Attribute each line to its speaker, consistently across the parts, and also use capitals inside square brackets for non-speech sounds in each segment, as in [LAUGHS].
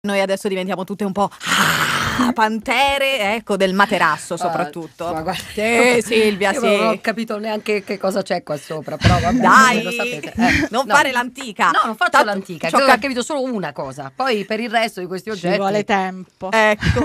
Speaker 1: Noi adesso diventiamo tutte un po'. [LAUGHS] pantere, ecco, del materasso ah, soprattutto. Uh, guarda, [LAUGHS] eh, sì, Silvia, sì. Non ho capito neanche
Speaker 2: che cosa c'è qua sopra,
Speaker 1: però vabbè, Dai, lo sapete. Eh, [LAUGHS] non no. fare l'antica. No, non faccio Tanto, l'antica, ho cap-
Speaker 2: capito solo una cosa. Poi per il resto
Speaker 1: di questi oggetti... Ecco. Ci vuole tempo. Ecco.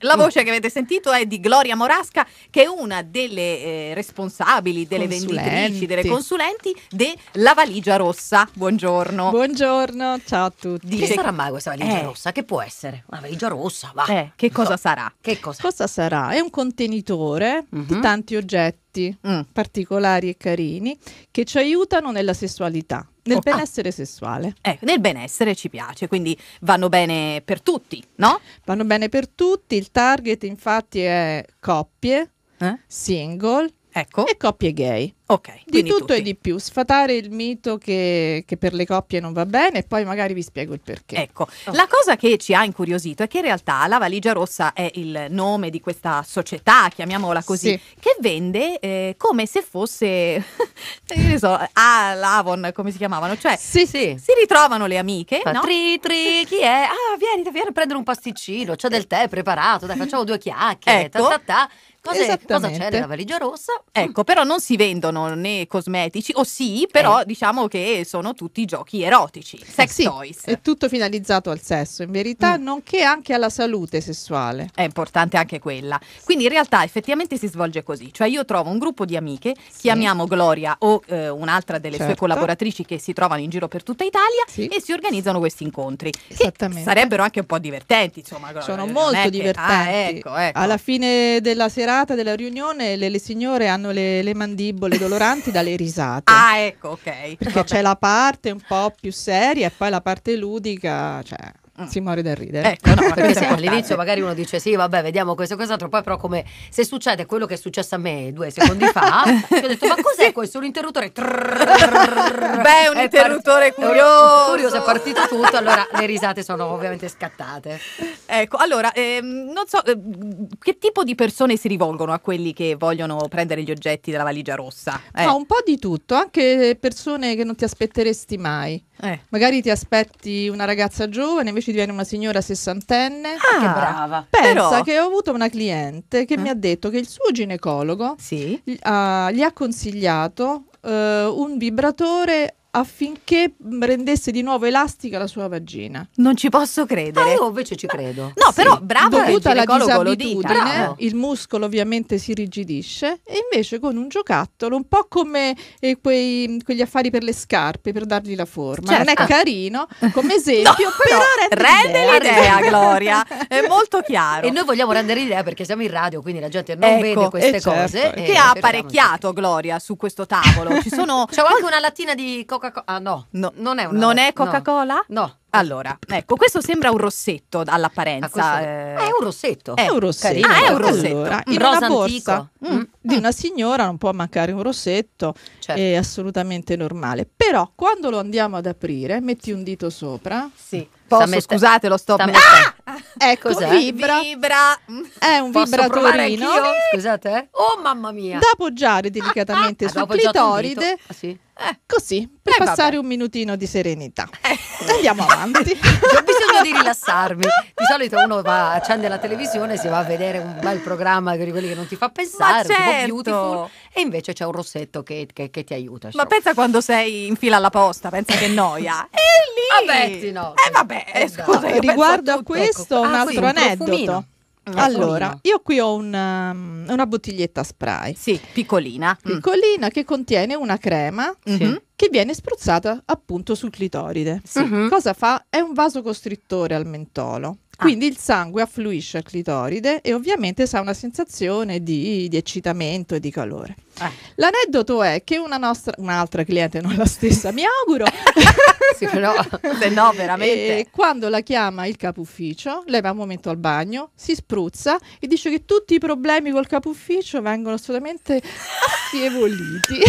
Speaker 1: La voce che avete sentito è di Gloria Morasca, che è una delle eh, responsabili, delle venditrici, delle consulenti della valigia rossa. Buongiorno. Buongiorno, ciao a tutti. Dice... Che sarà mai questa valigia eh. rossa? Che può essere? Una valigia rossa, va. Eh. Che cosa so. sarà? Che cosa? cosa? sarà? È un
Speaker 3: contenitore mm-hmm. di mhm. tanti oggetti mm. particolari e carini che ci aiutano nella sessualità. Nel okay. Oh, ah. benessere sessuale. Eh, nel benessere ci piace, quindi vanno bene per tutti, no? Vanno bene per tutti, il target infatti è coppie, eh? single, Ecco. E coppie gay. Ok. Di tutto tutti. e di più. Sfatare
Speaker 1: il mito che, che, per le coppie non va bene e poi magari vi spiego il perché. Ecco. Okay. Oh. La cosa che ci ha incuriosito è che in realtà la valigia rossa è il nome di questa società, chiamiamola così, sì. che vende eh, come se fosse, io [LAUGHS] eh, so, Avon, come si chiamavano. Cioè, sì, sì. si ritrovano le amiche. Fa, no? Tri,
Speaker 2: tri, chi è? Ah, vieni, vieni a prendere un pasticcino, c'è del tè preparato, dai, facciamo due chiacchiere. Ecco. Ta, ta, ta cosa, cosa c'è nella valigia rossa?
Speaker 1: Ecco, però non si vendono né cosmetici, o sì, però eh. diciamo che sono tutti giochi erotici, sex eh sì, toys. È tutto finalizzato al sesso, in verità, mm. nonché anche alla salute sessuale. È importante anche quella. Quindi in realtà effettivamente si svolge così, cioè io trovo un gruppo di amiche, sì. chiamiamo Gloria o eh, un'altra delle certo. sue collaboratrici che si trovano in giro per tutta Italia sì. e si organizzano questi incontri. Esattamente. sarebbero anche un po' divertenti, insomma. Sono molto ah, divertenti. ah, ecco, ecco. Alla fine della serata
Speaker 3: serata della riunione le, le signore hanno le, le, mandibole [LAUGHS] doloranti dalle risate.
Speaker 1: Ah, ecco, ok. Perché
Speaker 3: Vabbè. c'è la parte un po' più seria e poi la parte ludica, cioè... Mm. si muore da ridere. Ecco,
Speaker 1: no, ma [LAUGHS] all'inizio magari
Speaker 2: uno dice sì, vabbè, vediamo questo e quest'altro, poi però come se succede quello che è successo a me due secondi fa, [LAUGHS] ho detto ma cos'è questo? Un interruttore? [LAUGHS] Beh,
Speaker 1: un interruttore curioso. Curioso, è partito tutto, allora le risate sono ovviamente scattate. Ecco, allora, ehm, non so ehm, che tipo di persone si rivolgono a quelli che vogliono prendere gli oggetti della valigia rossa? Eh. un po' di tutto, anche
Speaker 3: persone che non ti aspetteresti mai. Eh. Magari ti aspetti una ragazza giovane, invece diviene una signora sessantenne. Ah, che brava.
Speaker 1: Pensa Però... che
Speaker 3: ho avuto una cliente che eh. mi ha eh. detto che il suo ginecologo sì. gli, uh, gli ha consigliato uh, un vibratore affinché mm, rendesse di nuovo elastica la sua vagina. Non ci posso
Speaker 2: credere. Ah, io invece ci credo. No, sì. però bravo dovuta alla disabitudine, il
Speaker 3: muscolo ovviamente si rigidisce e invece con un giocattolo, un po' come eh, quei, mm, quegli affari per le scarpe per dargli la forma. Certo. Non è certo.
Speaker 2: carino come [LAUGHS] esempio, no, però, però rende, l'idea. l'idea Gloria,
Speaker 1: è molto chiaro. E noi vogliamo rendere l'idea perché siamo in radio, quindi la gente non ecco, vede queste eh, certo. cose. Certo. Che ha apparecchiato Gloria su questo tavolo? Ci sono [LAUGHS] C'è anche una lattina di Coca Coca-Cola? Ah no. no, non è una Non è Coca-Cola? No. no. Allora, ecco, questo sembra un rossetto all'apparenza. Ah, è... Eh, è un
Speaker 2: rossetto. È un rossetto. Ah, è un rossetto. Allora, in Rosa una borsa mm. mm,
Speaker 3: di una signora non può mancare un rossetto, certo. è assolutamente normale. Però quando lo andiamo ad aprire, metti un dito sopra. Sì. Posso, mette... scusate, lo sto
Speaker 2: ah! ah!
Speaker 1: Ecco, Cos'è? vibra. vibra. È un Posso vibratorino. Scusate. Eh? Oh mamma mia. Da appoggiare delicatamente ah, ah sul ah, clitoride. Ah, sì.
Speaker 3: Eh, così,
Speaker 2: per eh, passare vabbè. un minutino di serenità. Eh. [LAUGHS] Andiamo avanti. [LAUGHS] Ho bisogno di rilassarmi. Di solito uno va, accende la televisione, si va a vedere un bel programma di quelli che non ti fa
Speaker 1: pensare, certo.
Speaker 2: e invece c'è un rossetto che, che, che ti aiuta. Ma
Speaker 1: pensa quando sei in fila alla posta, pensa che noia. e [LAUGHS] lì! Vabbè, ah, sì, no. Eh vabbè, eh, scusa, no, riguardo a ecco. questo ecco. un ah, altro sì, un aneddoto. Profumino. Ecco. Allora,
Speaker 3: io qui ho una, um, una,
Speaker 1: bottiglietta spray. Sì, piccolina. Mm.
Speaker 3: Piccolina mm. che contiene una crema mm che viene spruzzata appunto sul clitoride. Sì. Mm-hmm. Cosa fa? È un vaso costrittore al mentolo. Ah. Quindi ah. il sangue affluisce al clitoride e ovviamente sa una sensazione di, di eccitamento e di calore. Eh. L'aneddoto è che una nostra, un'altra cliente, non la stessa, mi auguro. [LAUGHS] sì, no, [LAUGHS] se no, veramente. E quando la chiama il capo ufficio, lei va un momento al bagno, si spruzza e dice che tutti i problemi col capo ufficio vengono assolutamente affievoliti.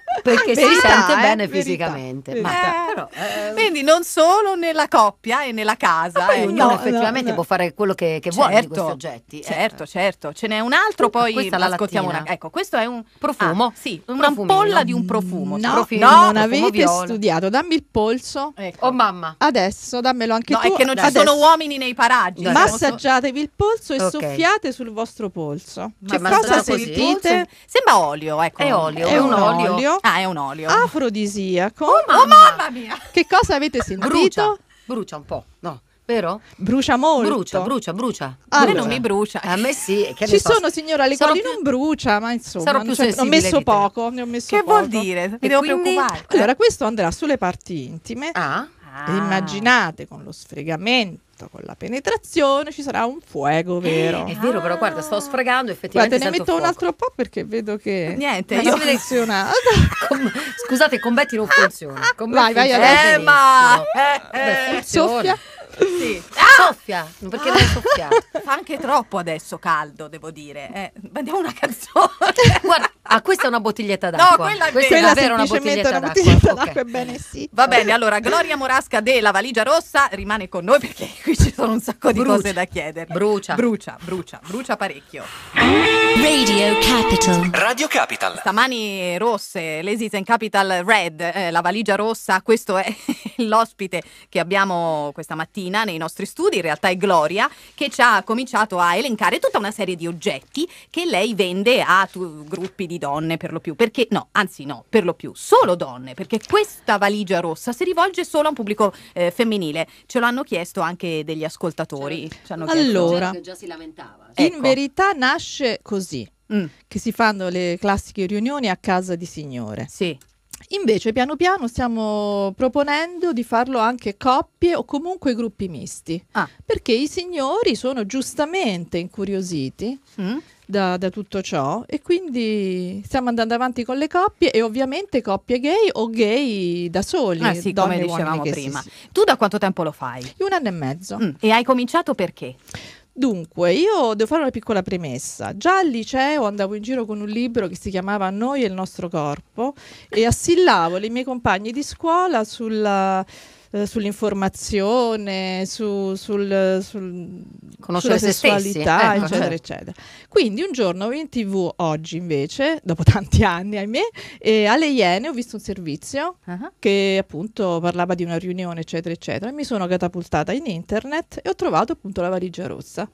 Speaker 2: [LAUGHS] perché ah, verità, si sente eh, bene verità, fisicamente. Verità.
Speaker 1: Ma, eh, però, eh, Quindi non solo nella coppia e nella casa. Ah, eh, ognuno no, effettivamente no,
Speaker 2: può fare quello che, che certo, vuole di questi certo,
Speaker 1: oggetti. Certo, certo, certo. Ce n'è un altro, poi ascoltiamo una. Ecco, questo è un profumo. Ah, sì, un'ampolla un di un profumo. No, profilo, no non avete viola.
Speaker 3: studiato. Dammi il polso. Ecco. Oh mamma. Adesso dammelo anche no, tu. No, è che non ci Adesso. sono
Speaker 1: uomini nei paraggi. Massaggiatevi
Speaker 3: il polso e okay. soffiate sul vostro polso.
Speaker 1: Ma cosa sentite? Sembra olio, ecco. È olio. È un olio Ah, è un olio. Afrodisiaco. Oh mamma, oh,
Speaker 2: mamma mia! Che cosa avete sentito? Brucia, brucia un po', no? Vero? Brucia molto. Brucia, brucia, brucia. Ah, a me non mi
Speaker 3: brucia. A me sì. Ci so. sono, signora, le cose più... non brucia, ma insomma. Sarò più cioè, ho messo poco, ne ho messo che poco. Che vuol dire? Mi e devo quindi... preoccupare. Allora, questo andrà sulle parti intime. Ah. Ah. Immaginate con lo sfregamento fatto con la penetrazione ci sarà un fuoco eh, vero? Eh, è vero, ah. però guarda, sto ah. sfregando effettivamente. Guarda, ne metto fuoco. un altro po' perché vedo che niente, non io... funziona. [LAUGHS] Con... Scusate, con
Speaker 2: Betty non funziona. Con vai, vai, funziona. Eh, ma
Speaker 1: eh, eh, funziona. Soffia. Sì. Ah! Soffia, perché non soffiare. Fa anche troppo adesso caldo, devo dire. Eh, mandiamo una canzone. [LAUGHS] Guarda, ah, questa è una bottiglietta d'acqua. No, quella, questa è davvero una bottiglietta d'acqua. Una bottiglietta d'acqua, d'acqua okay. bene, sì. Va bene, allora Gloria Morasca della valigia rossa rimane con noi perché qui ci sono un sacco brucia. di cose da chiedere. Brucia. Brucia, brucia, brucia parecchio. Radio
Speaker 3: Capital. Radio Capital.
Speaker 1: Stamani rosse, l'esita in Capital Red, eh, la valigia rossa, questo è [LAUGHS] l'ospite che abbiamo questa mattina mattina nei nostri studi, in realtà è Gloria, che ci ha cominciato a elencare tutta una serie di oggetti che lei vende a tu- gruppi di donne per lo più, perché no, anzi no, per lo più solo donne, perché questa valigia rossa si rivolge solo a un pubblico eh, femminile. Ce l'hanno chiesto anche degli ascoltatori. Certo. allora,
Speaker 2: cioè, in ecco. verità
Speaker 1: nasce così.
Speaker 3: Mm. Che si fanno le classiche riunioni a casa di signore. Sì Invece piano piano stiamo proponendo di farlo anche coppie o comunque gruppi misti, ah. perché i signori sono giustamente incuriositi mm. da, da, tutto ciò e quindi stiamo andando avanti con le coppie e ovviamente coppie gay o gay da soli. Ah sì, come dicevamo prima. Si, Tu da quanto tempo lo fai? Un anno e mezzo.
Speaker 1: Mm. E hai cominciato
Speaker 3: perché? Dunque, io devo fare una piccola premessa. Già al liceo andavo in giro con un libro che si chiamava Noi e il nostro corpo e assillavo le mie compagne di scuola sulla eh, sull'informazione, su, sul, sul, sulla sessualità, stessi, ecco. eccetera, eccetera. Quindi un giorno in tv, oggi invece, dopo [LAUGHS] tanti anni ahimè, eh, alle Iene ho visto un servizio uh-huh. che appunto parlava di una riunione, eccetera, eccetera, e mi sono catapultata in internet e ho trovato appunto la valigia rossa.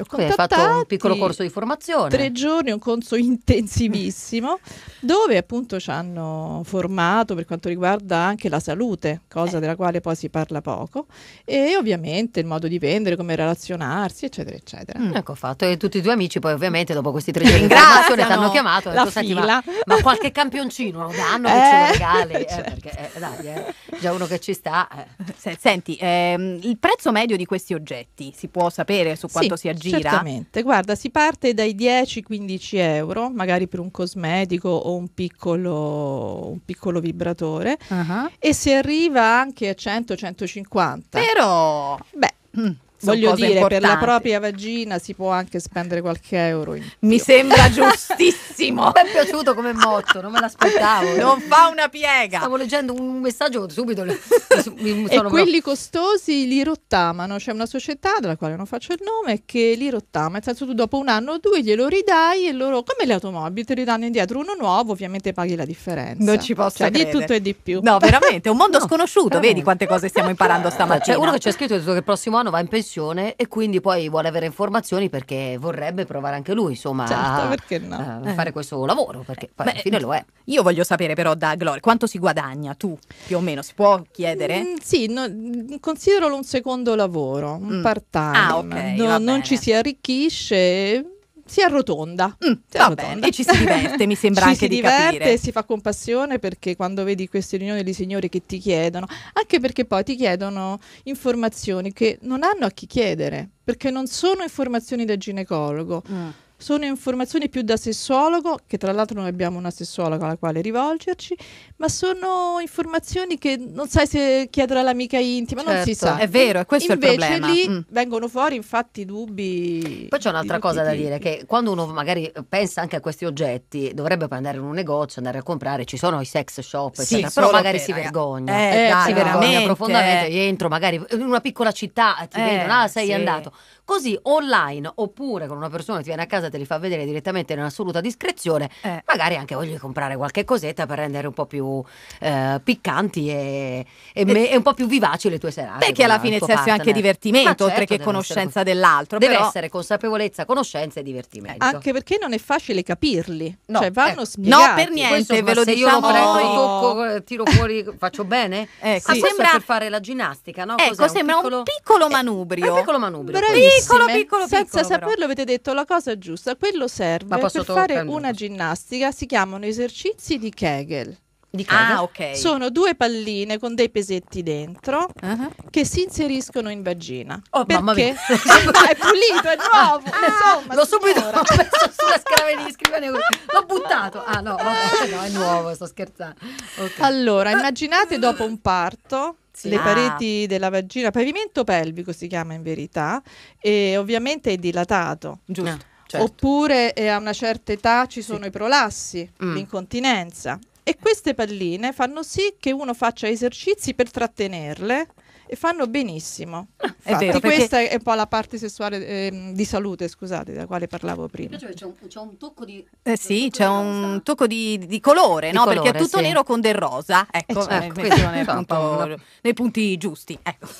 Speaker 3: Li ho contattati. Hai fatto un piccolo corso di formazione. Tre giorni, un corso [LAUGHS] intensivissimo, dove appunto ci hanno formato per quanto riguarda anche la salute, cosa eh. della quale poi si parla poco, e ovviamente il modo di vendere, come relazionarsi, eccetera, eccetera. Mm. Ecco fatto. E tutti i due amici poi ovviamente dopo questi
Speaker 1: tre [LAUGHS] giorni di formazione ti hanno chiamato e hanno detto, senti, ma,
Speaker 2: ma, qualche campioncino lo danno eh, che ce lo regali? Certo. Eh, perché, dai, eh,
Speaker 1: già uno che ci sta. Eh. Senti, ehm, il prezzo medio di questi oggetti si può sapere su quanto sì. si aggira? gira. Certo. Certamente, guarda, si parte dai
Speaker 3: 10-15 euro, magari per un cosmetico o un piccolo, un piccolo vibratore, uh-huh. e si arriva anche a 100-150. Però... Beh... Mm. Voglio dire, importanti. per la propria vagina si può anche spendere qualche euro in più. Mi sembra [LAUGHS]
Speaker 2: giustissimo. mi è piaciuto come motto, non me l'aspettavo. [LAUGHS] non fa una piega. Stavo leggendo un messaggio subito. Le, [LAUGHS] mi,
Speaker 3: e quelli costosi li rottamano. C'è una società, della quale non faccio il nome, che li rottama. Nel senso tu dopo un anno o due glielo ridai e loro, come le automobili, te li danno indietro uno nuovo, ovviamente paghi la differenza. Non ci posso cioè, credere. di
Speaker 1: tutto e di più. No, veramente, un mondo no, sconosciuto. Veramente. Vedi quante cose stiamo imparando stamattina. C'è cioè, uno che
Speaker 2: ci ha scritto che il prossimo anno va in pensione professione e quindi poi vuole avere informazioni perché vorrebbe provare anche lui, insomma, certo,
Speaker 1: no? a, eh. fare questo lavoro, perché poi Beh, alla fine lo è. Io voglio sapere però da Gloria, quanto si guadagna tu, più o meno, si può
Speaker 3: chiedere? Mm, sì, no, mm, consideralo un secondo lavoro, un mm. part-time. Ah, okay, no, non ci si arricchisce si arrotonda.
Speaker 1: Mm, si va arrotonda. bene, e ci si diverte, mi sembra [LAUGHS] ci anche si di diverte capire. e si
Speaker 3: fa compassione perché quando vedi queste riunioni di signori che ti chiedono, anche perché poi ti chiedono informazioni che non hanno a chi chiedere, perché non sono informazioni da ginecologo. Mm sono informazioni più da sessuologo, che tra l'altro noi abbiamo una sessuologa alla quale rivolgerci, ma sono informazioni che non sai se chiedere all'amica intima, certo, non si certo. sa. È vero, è questo Invece il problema. Invece lì mm.
Speaker 2: vengono fuori infatti dubbi. Poi c'è un'altra cosa da dire, che quando uno magari pensa anche a questi oggetti, dovrebbe poi andare in un negozio, andare a comprare, ci sono i sex shop, sì, però magari per... si vergogna. Eh, eh, dai, si vergogna profondamente, eh. entro magari in una piccola città, ti eh, vedono, ah sei eh, sì. andato così online oppure con una persona che ti viene a casa te li fa vedere direttamente in assoluta discrezione, eh. magari anche voglio comprare qualche cosetta per rendere un po' più eh, piccanti e, e, me, eh. e, un po' più vivaci le tue serate. Perché alla fine c'è anche divertimento, Ma oltre certo, che conoscenza essere, dell'altro. Deve però... essere consapevolezza, conoscenza e divertimento. Anche perché non è facile capirli, no, cioè vanno eh, spiegati. No, per niente, ve lo se diciamo. io lo diciamo prendo, tocco, eh, tiro fuori, faccio bene? Ecco, sì. ah, sembra per fare la ginnastica, no? Ecco, Cos'è? sembra un piccolo, un piccolo
Speaker 1: manubrio. un piccolo manubrio. Bravissimo piccolo, piccolo, senza piccolo, saperlo
Speaker 3: avete detto la cosa giusta. Quello serve per fare una ginnastica, si chiamano esercizi di Kegel di casa. Ah, okay. Sono due palline con dei pesetti dentro uh-huh. che si inseriscono in vagina. Oh, perché? mamma mia.
Speaker 2: [LAUGHS] Ah, è pulito, è nuovo. Ah, insomma, l'ho subito [LAUGHS] messo sulla scaravella di scrivania. L'ho buttato. Ah, no, vabbè, eh, no, è nuovo, sto scherzando. Okay.
Speaker 3: Allora, ah. immaginate dopo un parto sì. le ah. pareti della vagina, pavimento pelvico si chiama in verità, e ovviamente è dilatato. Giusto. No, certo. Oppure eh, a una certa età ci sono sì. i prolassi, mm. l'incontinenza. E queste palline fanno sì che uno faccia esercizi per trattenerle e fanno benissimo. Ah, ecco,
Speaker 1: è vero, questa è un po' la parte sessuale eh, di salute, scusate, della quale parlavo prima.
Speaker 2: Cioè, c'è, un, c'è un, tocco di
Speaker 1: eh sì, c'è un tocco di, di colore, di no? Colore, Perché è tutto sì. nero con del rosa. Ecco, eh, certo. eh, questo è punto, nei punti giusti. Ecco. [LAUGHS]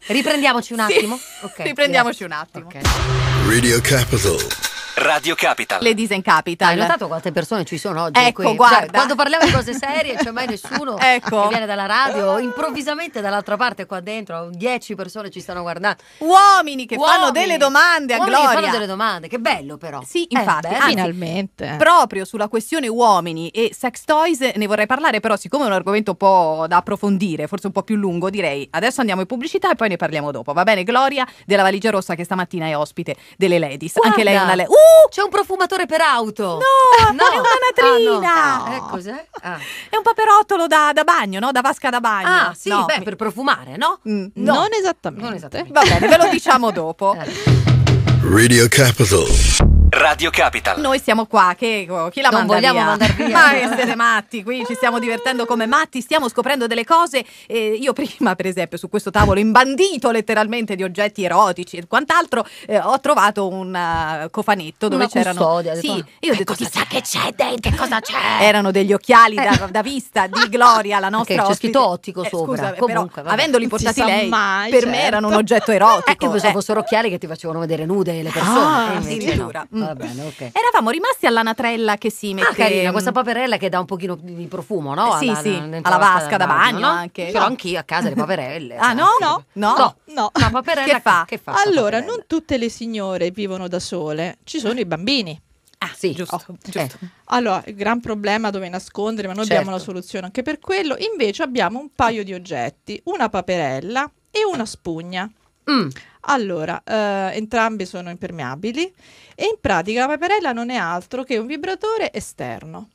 Speaker 1: Okay. Riprendiamoci un attimo. Sì. Okay, Riprendiamoci yeah. un attimo. Okay. Radio Capital. Radio
Speaker 3: Capital. Ladies
Speaker 2: and Capital. Hai notato quante persone ci sono oggi? Ecco, qui? guarda. Cioè, quando parliamo di cose serie, c'è mai nessuno [LAUGHS] ecco. che viene dalla radio. Improvvisamente dall'altra parte, qua dentro, 10 persone ci stanno guardando. Uomini che Uomini. fanno delle domande a Uomini Gloria. Che fanno delle domande, che bello però. Sì, eh, infatti. Eh, anzi, finalmente.
Speaker 1: Proprio sulla questione uomini e sex toys ne vorrei parlare, però siccome è un argomento un po' da approfondire, forse un po' più lungo, direi adesso andiamo in pubblicità e poi ne parliamo dopo. Va bene, Gloria della valigia rossa che stamattina è ospite delle ladies. Guarda. Anche lei è una... Le- uh! C'è un profumatore per auto. No, [LAUGHS] no. è una natrina. Ah,
Speaker 2: no. eh, cos'è? Ah.
Speaker 1: È un paperottolo da, da, bagno, no? Da vasca da bagno. Ah, sì, no. beh, per
Speaker 2: profumare, no? Mm,
Speaker 1: no. Non esattamente. Non esattamente. Va bene, ve lo diciamo [LAUGHS] dopo. Eh. Radio Capital. Radio Capital. Noi siamo qua, che chi la non manda vogliamo via? mandar via. Ma [LAUGHS] che siete matti, qui ci stiamo divertendo come matti, stiamo scoprendo delle cose. Eh, io prima, per esempio, su questo tavolo imbandito letteralmente di oggetti erotici e quant'altro, eh, ho trovato un eh, cofanetto dove Una c'erano custodia, Sì, detto, io ho eh, detto chissà che c'è dentro, cosa c'è? Eh. Erano degli occhiali da, da, vista di Gloria, la nostra okay, C'è scritto ottico sopra. Scusa, Comunque, però, avendoli portati lei, mai, per certo. me erano un certo.
Speaker 2: oggetto erotico. Eh, io pensavo fossero occhiali che ti facevano vedere nude le persone. Ah, addirittura. No. Mm bene, ok. Eravamo rimasti alla natrella che si ah, mette. Ah, carina, questa paperella che dà un pochino di profumo, no? Eh, sì, alla, sì, alla vasca da bagno, bagno no? anche. Però anch'io a casa le paperelle. ah, cioè, no? No. No. no. no. La paperella che fa? Che fa
Speaker 3: allora, non tutte le signore vivono da sole, ci sono i bambini. Ah, sì, giusto. Oh, giusto. Eh. Allora, il gran problema dove nascondere, ma noi certo. abbiamo la soluzione anche per quello. Invece abbiamo un paio di oggetti, una paperella e una spugna. Mm. Allora, eh, entrambi sono impermeabili e in pratica la paperella non è altro che un vibratore esterno.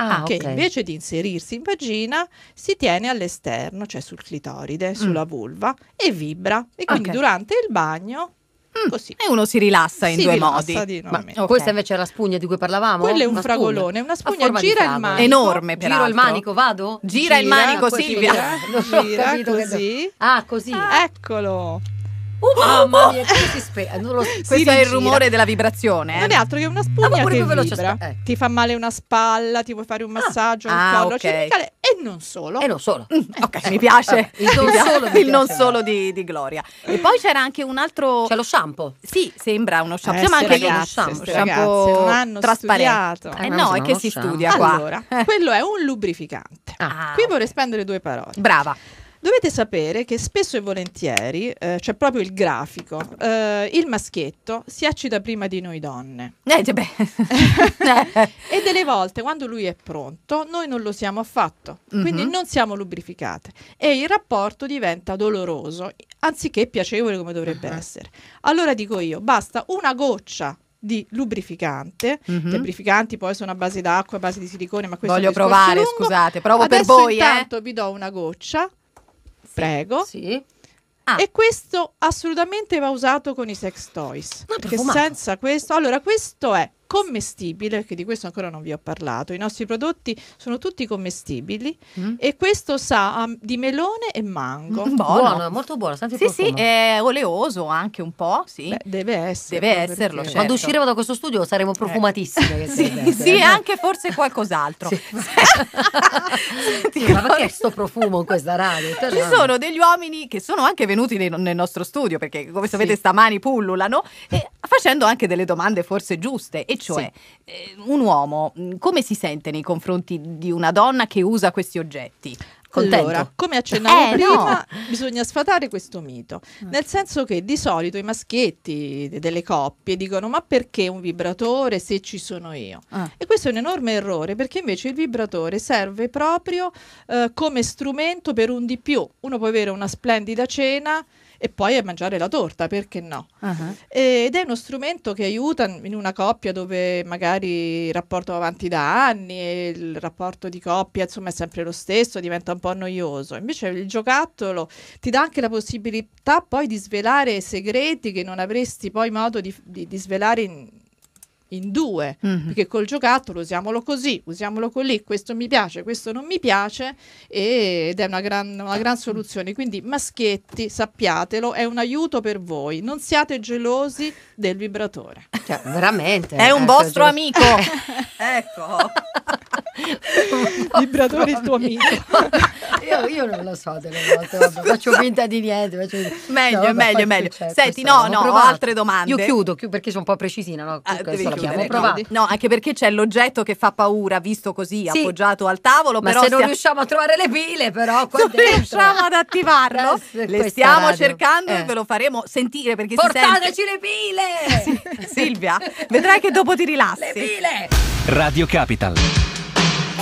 Speaker 3: Ah, che okay. invece di inserirsi in vagina si tiene all'esterno, cioè sul clitoride, mm. sulla vulva e vibra. E quindi
Speaker 2: okay.
Speaker 1: durante il bagno mm. Così. E uno si rilassa in si due rilassa modi. Ma, okay. Questa invece è la spugna di cui parlavamo? Quello è un una fragolone, spugna. una spugna gira il manico. Enorme, peraltro. Giro il manico, vado? Gira, gira il manico, Silvia. [LAUGHS] Gira, gira così.
Speaker 2: Ah, così. Ah, eccolo.
Speaker 3: Uh, ah, Mamma mia, si spe- non lo, si questo è il rumore della
Speaker 1: vibrazione. Non è altro che una spugna ah, che vibra. Sp- eh.
Speaker 3: Ti fa male una spalla, ti vuoi fare un ah. massaggio, ah, un collo okay. cervicale e
Speaker 1: non solo. E non solo. Eh. Mm, ok, eh, mi piace. [LAUGHS] il non solo, il non solo di, di, Gloria. E poi c'era anche un altro... C'è lo shampoo. Sì, sembra uno shampoo. Eh, anche ragazze, uno shampoo, shampoo non hanno trasparente. Eh, eh, no, è che si studia qua. Allora, quello è un lubrificante. Ah. Qui
Speaker 3: vorrei spendere due parole. Brava. Dovete sapere che spesso e volentieri eh, c'è proprio il grafico. Eh, il maschietto si accida prima di noi donne. Eh, [LAUGHS] e delle volte quando lui è pronto noi non lo siamo affatto, quindi mm-hmm. non siamo lubrificate e il rapporto diventa doloroso anziché piacevole come dovrebbe uh-huh. essere. Allora dico io, basta una goccia di lubrificante. mm mm-hmm. Lubrificanti poi sono a base d'acqua, a base di silicone, ma questo Voglio provare, lungo. scusate, provo Adesso per voi, eh. intanto eh? vi do una goccia prego. Sì. Ah. E questo assolutamente va usato con i sex toys. Ma perché senza questo, allora questo è commestibile, perché di questo ancora non vi ho parlato. I nostri prodotti sono tutti commestibili mm. e questo sa um, di melone e mango. Mm, buono. buono,
Speaker 2: molto buono, senti
Speaker 3: Sì, sì, è
Speaker 1: oleoso anche un po', sì. Beh, deve essere. Deve esserlo. Certo. Quando usciremo da questo studio saremo eh. profumatissime. Eh. [LAUGHS] Sì, sì eh. anche forse qualcos'altro. Sì. [LAUGHS] sì, ma perché sto profumo in questa radio? Ci no. sono degli uomini che sono anche venuti nel, nel nostro studio perché come sapete sì. stamani pullulano [LAUGHS] e facendo anche delle domande forse giuste e cioè sì. Eh, un uomo mm, come si sente nei confronti di una donna che usa questi oggetti? Contento. Allora, come
Speaker 3: accennavo eh, prima,
Speaker 1: no. bisogna sfatare questo mito. Ah. Nel
Speaker 3: senso che di solito i maschietti delle coppie dicono: Ma perché un vibratore se ci sono io? Ah. E questo è un enorme errore perché invece il vibratore serve proprio eh, come strumento per un di più. Uno può avere una splendida cena e poi a mangiare la torta, perché no? Uh-huh. Ed è uno strumento che aiuta in una coppia dove magari il rapporto va avanti da anni e il rapporto di coppia insomma è sempre lo stesso, diventa un po' noioso. Invece il giocattolo ti dà anche la possibilità poi di svelare segreti che non avresti poi modo di, di, di svelare in, in due, mm-hmm. perché col giocattolo usiamolo così, usiamolo così, questo mi piace, questo non mi piace e, ed è una gran, una gran, soluzione. Quindi maschietti, sappiatelo, è un aiuto per voi, non siate gelosi del vibratore.
Speaker 2: Cioè, veramente. È un eh, vostro cioè, geloso. amico. [LAUGHS] ecco. [LAUGHS] Vibratore il tuo amico. [LAUGHS] io, io, non lo so delle volte, faccio finta di niente. Finta. [LAUGHS] Meglio, no, meglio, meglio. Certo, Senti, no, no, ho altre domande. Io chiudo, chiudo perché sono un po' precisina, no? Ah, chiudere,
Speaker 1: no, anche perché c'è l'oggetto che fa paura, visto così, sì. appoggiato al tavolo. Ma però se non riusciamo a trovare le pile, però, qua non dentro. riusciamo ad attivarlo. le stiamo radio. cercando eh. e ve lo faremo sentire perché Portateci le pile! Silvia, vedrai che dopo ti rilassi. Le pile!
Speaker 3: Radio Capital.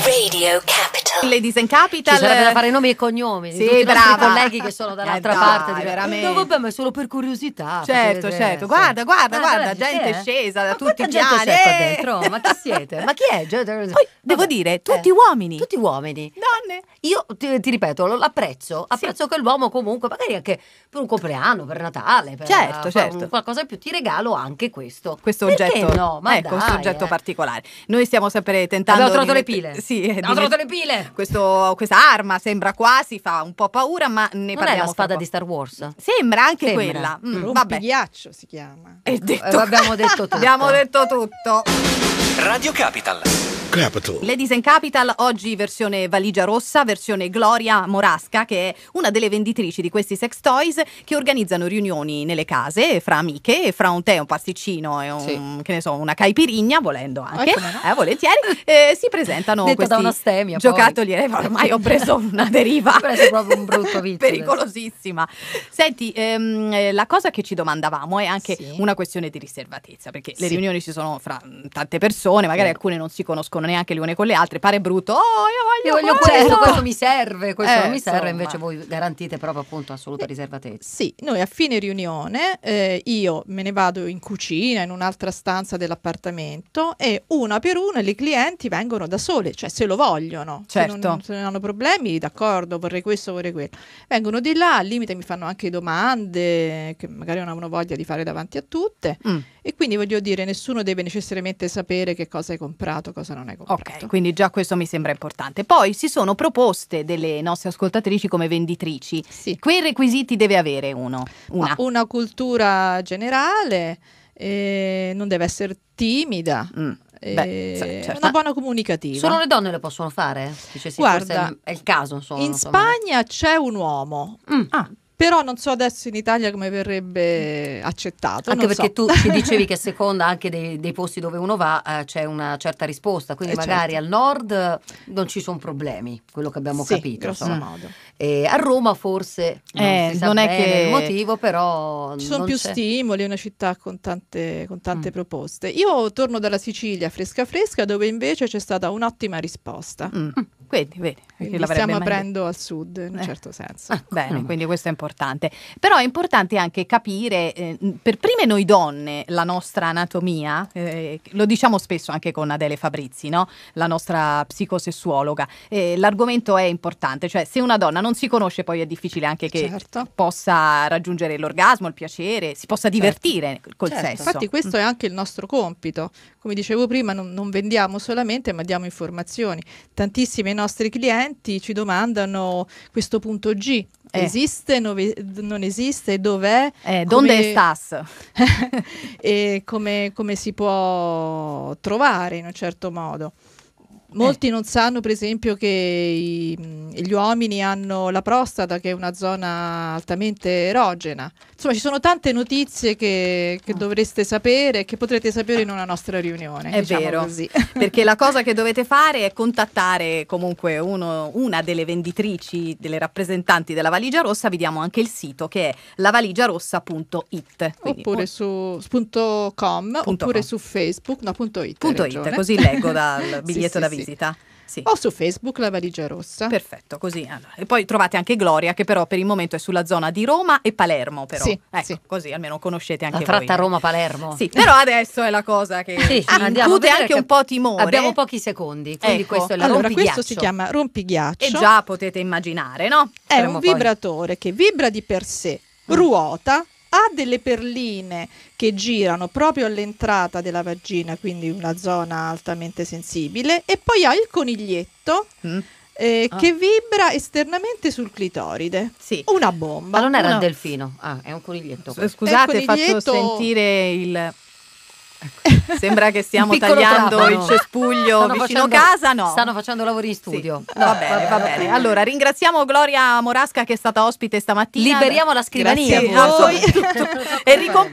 Speaker 1: Radio Capital. Ladies and Capital.
Speaker 2: Ci sarebbe da fare eh, nomi e cognomi sì, di tutti brava. i nostri colleghi che sono dall'altra eh, parte. Dai, veramente. No, vabbè, ma è solo per
Speaker 1: curiosità. Certo, certo. Guarda, guarda, ah, guarda, guarda gente è scesa da ma tutti i piani. Gente qua eh. dentro? Ma chi siete? Ma chi è? Poi, devo dire, eh. tutti eh. uomini. Tutti uomini. Donne.
Speaker 2: Io ti, ti ripeto, l'apprezzo. apprezzo. sì. che l'uomo comunque, magari anche per un compleanno, per Natale, per certo, certo. qualcosa in più, ti regalo anche questo. Questo Perché oggetto. No, ma ecco, dai, questo oggetto eh.
Speaker 1: particolare. Noi stiamo sempre tentando. Abbiamo trovato le pile. Sì, abbiamo trovato le pile questo, questa arma sembra quasi, fa un po' paura, ma ne non parliamo. è la spada di Star Wars? Sembra anche sembra. quella. Mm, Rompighiaccio
Speaker 2: si chiama.
Speaker 1: È eh, Detto, eh, abbiamo detto [LAUGHS] tutto. abbiamo detto tutto.
Speaker 3: Radio Capital. Capital.
Speaker 1: Ladies and Capital, oggi versione valigia rossa, versione Gloria Morasca, che è una delle venditrici di questi sex toys che organizzano riunioni nelle case fra amiche, fra un tè, un pasticcino e un, sì. che ne so, una caipirigna, volendo anche, ecco, eh, volentieri, eh, si presentano Detto questi da una stemia, giocattoli. Poi. ormai ho preso una [LAUGHS] deriva. ho preso proprio un brutto vizio. pericolosissima. Senti, ehm, eh, la cosa che ci domandavamo è anche sì. una questione di riservatezza, perché sì. le riunioni ci sono fra mm, tante persone, magari certo. alcune non si conoscono parlavano neanche le une con le altre, pare brutto, oh io voglio, io voglio questo, certo. questo mi
Speaker 2: serve,
Speaker 1: questo eh, non mi eh, serve, insomma. invece voi garantite proprio appunto assoluta eh, riservatezza. Sì,
Speaker 3: noi a fine riunione eh, io me ne vado in cucina, in un'altra stanza dell'appartamento e una per una le clienti vengono da sole, cioè se lo vogliono, certo. se, non, certo. se non hanno problemi, d'accordo, vorrei questo, vorrei quello. Vengono di là, al limite mi fanno anche domande che magari non avevano voglia di fare davanti a tutte mm. e quindi voglio dire nessuno deve necessariamente sapere
Speaker 1: che cosa hai comprato, cosa non hai comprato. Ok, quindi già questo mi sembra importante. Poi si sono proposte delle nostre ascoltatrici come venditrici. Sì. Quei requisiti deve avere uno? Una, una cultura generale, eh, non deve essere timida. Mm.
Speaker 2: Beh, eh, certo. Una buona
Speaker 3: comunicativa. Solo le donne lo possono fare? Dice, sì, Guarda,
Speaker 2: è il caso. Insomma, in Spagna
Speaker 3: c'è un uomo. Mm. Ah però non so adesso in Italia come
Speaker 2: verrebbe accettato. Anche perché so. tu ci [LAUGHS] dicevi che a seconda anche dei, dei posti dove uno va eh, c'è una certa risposta, quindi eh certo. magari certo. al nord eh, non ci sono problemi, quello che abbiamo sì, capito. Grosso insomma. modo. E a Roma forse eh, non, non è che il motivo, però... Ci sono più c'è.
Speaker 3: stimoli, è una città con tante, con tante mm. proposte. Io torno dalla Sicilia fresca fresca dove invece c'è stata un'ottima risposta. Mm. Quindi, vedi, quindi stiamo aprendo
Speaker 1: al sud in un eh. certo senso. Ah, bene, mm. quindi questo è importante. Però è importante anche capire, eh, per prime noi donne, la nostra anatomia, eh, lo diciamo spesso anche con Adele Fabrizi, no? la nostra psicosessuologa, eh, l'argomento è importante, cioè se una donna non si conosce poi è difficile anche che certo. possa raggiungere l'orgasmo, il piacere, si possa certo. divertire certo. col certo. sesso. Infatti questo mm. è anche il nostro compito, come dicevo
Speaker 3: prima non, non vendiamo solamente ma diamo informazioni, tantissime nostri clienti ci domandano questo punto G. Eh. Esiste, no, non esiste, dov'è? Eh, dove come... [LAUGHS] e come, come si può trovare in un certo modo. Molti eh. non sanno, per esempio, che i, gli uomini hanno la prostata, che è una zona altamente erogena. Insomma, ci sono tante notizie che, che ah. dovreste sapere e che potrete sapere in una nostra riunione. È diciamo
Speaker 1: vero, così. [LAUGHS] perché la cosa che dovete fare è contattare comunque uno, una delle venditrici, delle rappresentanti della valigia rossa. Vi diamo anche il sito che è lavaligiarossa.it. Quindi, oppure o...
Speaker 3: su punto oppure com. su Facebook, no, punto .it. Punto .it, così leggo dal [LAUGHS] biglietto sì, da visita. Sì,
Speaker 1: visita. Sì. O su Facebook la valigia rossa. Perfetto, così. Allora. E poi trovate anche Gloria, che però per il momento è sulla zona di Roma e Palermo. Però. Sì, ecco, sì. così almeno conoscete anche la tratta voi. Roma-Palermo. Sì, però adesso è la cosa che [LAUGHS] sì, incute anche un po' timore. Abbiamo pochi secondi,
Speaker 2: quindi ecco. questo è la Allora, questo si chiama rompighiaccio. E già
Speaker 1: potete immaginare, no? È Faremo un
Speaker 3: vibratore poi. che vibra di per sé, ruota, ha delle perline che girano proprio all'entrata della vagina, quindi una zona altamente sensibile, e poi ha il coniglietto. Mm. Eh, ah. che vibra esternamente sul clitoride. Sì. Una bomba. Ma non era un delfino, ah, è un coniglietto. S- scusate, ho fatto sentire
Speaker 1: il Ecco. Sembra che stiamo tagliando trapano. il cespuglio stanno vicino facendo, casa, no? Stanno facendo lavori in studio. Sì. No, va bene, va bene. Allora, ringraziamo Gloria Morasca che è stata ospite stamattina. Liberiamo la scrivania. Grazie a voi.
Speaker 3: [LAUGHS] e ricom-